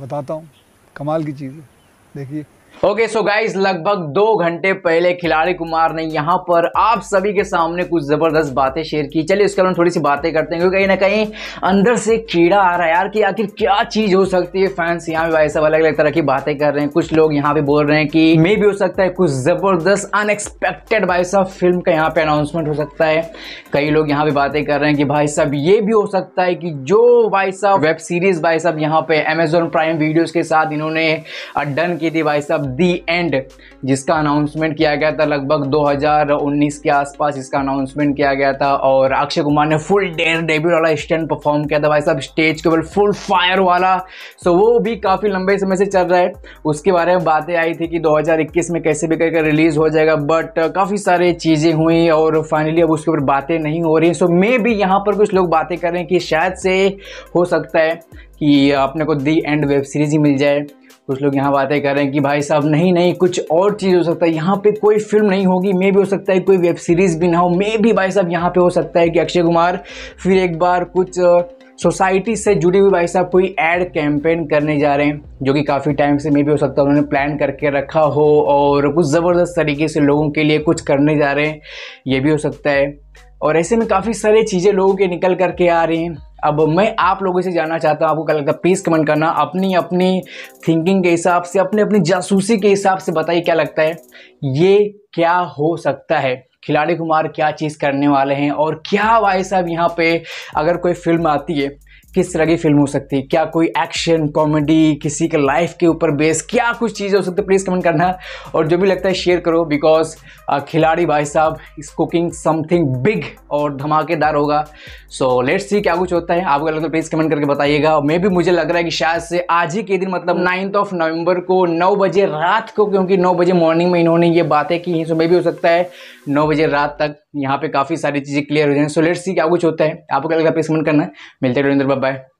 बताता हूँ कमाल की चीज़ है देखिए ओके सो गाइस लगभग दो घंटे पहले खिलाड़ी कुमार ने यहाँ पर आप सभी के सामने कुछ ज़बरदस्त बातें शेयर की चलिए उसके बाद थोड़ी सी बातें करते हैं क्योंकि कहीं ना कहीं अंदर से कीड़ा आ रहा है यार कि आखिर क्या चीज़ हो सकती है फैंस यहाँ भी भाई सब अलग अलग तरह की बातें कर रहे हैं कुछ लोग यहाँ भी बोल रहे हैं कि मे भी हो सकता है कुछ ज़बरदस्त अनएक्सपेक्टेड भाई साहब फिल्म का यहाँ पे अनाउंसमेंट हो सकता है कई लोग यहाँ भी बातें कर रहे हैं कि भाई साहब ये भी हो सकता है कि जो भाई साहब वेब सीरीज़ भाई साहब यहाँ पे अमेजोन प्राइम वीडियोज़ के साथ इन्होंने डन की थी भाई साहब दी एंड जिसका अनाउंसमेंट किया गया था लगभग 2019 के आसपास इसका अनाउंसमेंट किया गया था और अक्षय कुमार ने फुल डेयर डेब्यू वाला स्टैंड परफॉर्म किया था भाई साहब स्टेज के ऊपर फुल फायर वाला सो वो भी काफ़ी लंबे समय से चल रहा है उसके बारे में बातें आई थी कि 2021 में कैसे भी करके रिलीज़ हो जाएगा बट काफ़ी सारी चीज़ें हुई और फाइनली अब उसके ऊपर बातें नहीं हो रही सो मे भी यहाँ पर कुछ लोग बातें कर रहे हैं कि शायद से हो सकता है कि आपने को दी एंड वेब सीरीज़ ही मिल जाए कुछ लोग यहाँ बातें कर रहे हैं कि भाई साहब नहीं नहीं कुछ और चीज़ हो सकता है यहाँ पे कोई फिल्म नहीं होगी मे भी हो सकता है कोई वेब सीरीज़ भी ना हो मे भी भाई साहब यहाँ पे हो सकता है कि अक्षय कुमार फिर एक बार कुछ सोसाइटी से जुड़ी हुई भाई साहब कोई एड कैंपेन करने जा रहे हैं जो कि काफ़ी टाइम से मे भी हो सकता है उन्होंने प्लान करके रखा हो और कुछ ज़बरदस्त तरीके से लोगों के लिए कुछ करने जा रहे हैं ये भी हो सकता है और ऐसे में काफ़ी सारी चीज़ें लोगों के निकल करके आ रही हैं अब मैं आप लोगों से जानना चाहता हूँ आपको क्या लगता है प्लीज़ कमेंट करना अपनी अपनी थिंकिंग के हिसाब से अपनी अपनी जासूसी के हिसाब से बताइए क्या लगता है ये क्या हो सकता है खिलाड़ी कुमार क्या चीज़ करने वाले हैं और क्या भाई साहब यहाँ पे अगर कोई फिल्म आती है किस तरह की फिल्म हो सकती है क्या कोई एक्शन कॉमेडी किसी के लाइफ के ऊपर बेस क्या कुछ चीज़ हो सकती है प्लीज़ कमेंट करना और जो भी लगता है शेयर करो बिकॉज खिलाड़ी भाई साहब इस कुकिंग समथिंग बिग और धमाकेदार होगा सो लेट्स सी क्या कुछ होता है आपको लगता है प्लीज़ कमेंट करके बताइएगा मे भी मुझे लग रहा है कि शायद से आज ही के दिन मतलब नाइन्थ ऑफ नवंबर को नौ बजे रात को क्योंकि नौ बजे मॉर्निंग में इन्होंने ये बातें की हैं सो मे भी हो सकता है नौ बजे रात तक यहाँ पे काफ़ी सारी चीज़ें क्लियर हो जाए सो लेट्स सी क्या कुछ होता है आपको क्या लगता है प्लीज कमेंट करना मिलते हैं बाबा